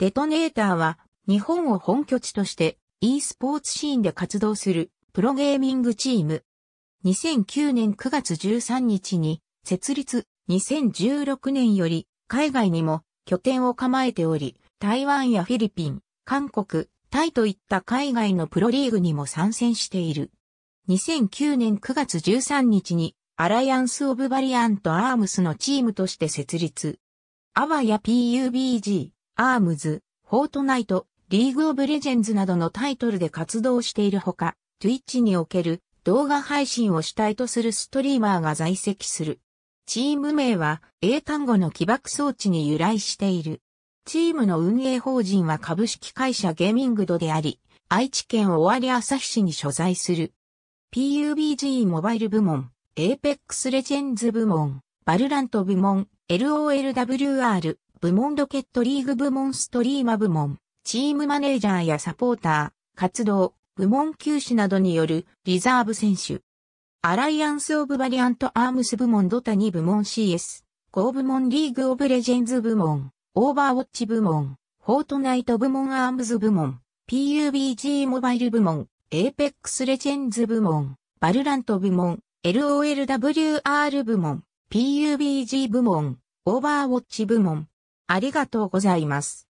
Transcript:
デトネーターは日本を本拠地として e スポーツシーンで活動するプロゲーミングチーム。2009年9月13日に設立2016年より海外にも拠点を構えており、台湾やフィリピン、韓国、タイといった海外のプロリーグにも参戦している。2009年9月13日にアライアンス・オブ・バリアント・アームスのチームとして設立。アワや PUBG、アームズ、フォートナイト、リーグオブレジェンズなどのタイトルで活動しているほか、Twitch における動画配信を主体とするストリーマーが在籍する。チーム名は英単語の起爆装置に由来している。チームの運営法人は株式会社ゲーミングドであり、愛知県尾張旭市に所在する。PUBG モバイル部門、Apex Legends 部門、バルラント部門、LOLWR、部門ロケットリーグ部門ストリーマ部門、チームマネージャーやサポーター、活動、部門休止などによるリザーブ選手。アライアンス・オブ・バリアント・アームス部門ドタニ部門 CS、5部門リーグ・オブ・レジェンズ部門、オーバーウォッチ部門、フォートナイト部門アームズ部門、PUBG モバイル部門、エーペックス・レジェンズ部門、バルラント部門、LOLWR 部門、PUBG 部門、オーバーウォッチ部門、ありがとうございます。